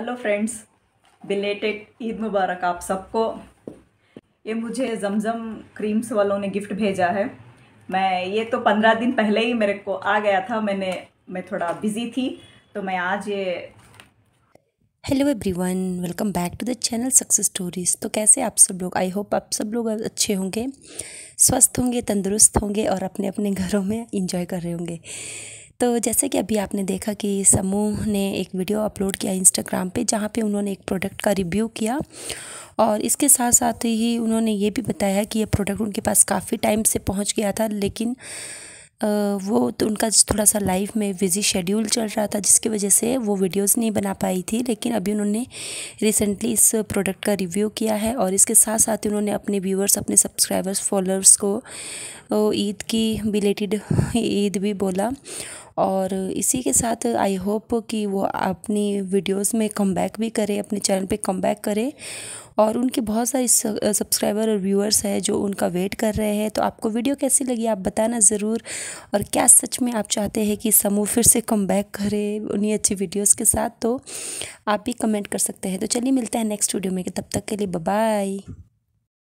hello friends belated Eid मुबारक आप सबको ये मुझे जमजम क्रीम्स वालों ने गिफ्ट भेजा है मैं ये तो पंद्रह दिन पहले ही मेरे को आ गया था मैंने मैं थोड़ा बिजी थी तो मैं आज ये hello everyone welcome back to the channel success stories तो कैसे आप सब लोग आई होप आप सब लोग अच्छे होंगे स्वस्थ होंगे तंदुरुस्त होंगे और अपने अपने घरों में इंजॉय कर रहे होंगे तो जैसे कि अभी आपने देखा कि समूह ने एक वीडियो अपलोड किया इंस्टाग्राम पे जहाँ पे उन्होंने एक प्रोडक्ट का रिव्यू किया और इसके साथ साथ ही उन्होंने ये भी बताया कि ये प्रोडक्ट उनके पास काफ़ी टाइम से पहुँच गया था लेकिन वो तो उनका थोड़ा सा लाइफ में बिज़ी शेड्यूल चल रहा था जिसकी वजह से वो वीडियोस नहीं बना पाई थी लेकिन अभी उन्होंने रिसेंटली इस प्रोडक्ट का रिव्यू किया है और इसके साथ साथ उन्होंने अपने व्यूअर्स अपने सब्सक्राइबर्स फॉलोअर्स को ईद की रिलेटेड ईद भी बोला और इसी के साथ आई होप कि वो अपनी वीडियोस में कम बैक भी करें अपने चैनल पे कम बैक करें और उनके बहुत सारे सब्सक्राइबर और व्यूअर्स हैं जो उनका वेट कर रहे हैं तो आपको वीडियो कैसी लगी आप बताना ज़रूर और क्या सच में आप चाहते हैं कि समूह फिर से कम बैक करे उन्हीं अच्छी वीडियोज़ के साथ तो आप भी कमेंट कर सकते हैं तो चलिए मिलते हैं नेक्स्ट वीडियो में तब तक के लिए बाय